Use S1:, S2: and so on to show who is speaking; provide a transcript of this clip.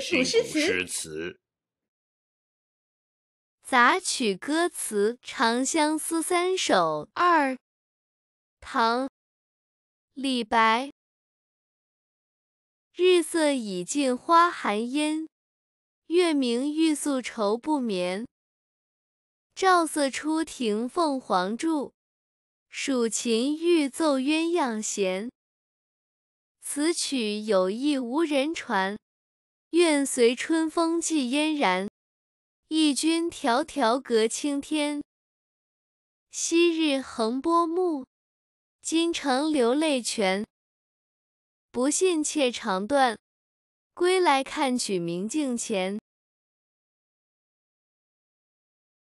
S1: 新楚诗词，
S2: 杂曲歌词《长相思三首二》，唐·李白。日色已尽花含烟，月明欲宿愁不眠。照色出庭凤凰住，蜀琴欲奏鸳鸯弦。此曲有意无人传。愿随春风寄嫣然，忆君迢迢隔青天。昔日横波目，今成流泪泉。不信且长断，归来看取明镜前。